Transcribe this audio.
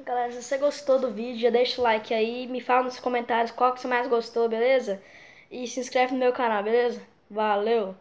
Galera, se você gostou do vídeo, já deixa o like aí, me fala nos comentários qual que você mais gostou, beleza? E se inscreve no meu canal, beleza? Valeu!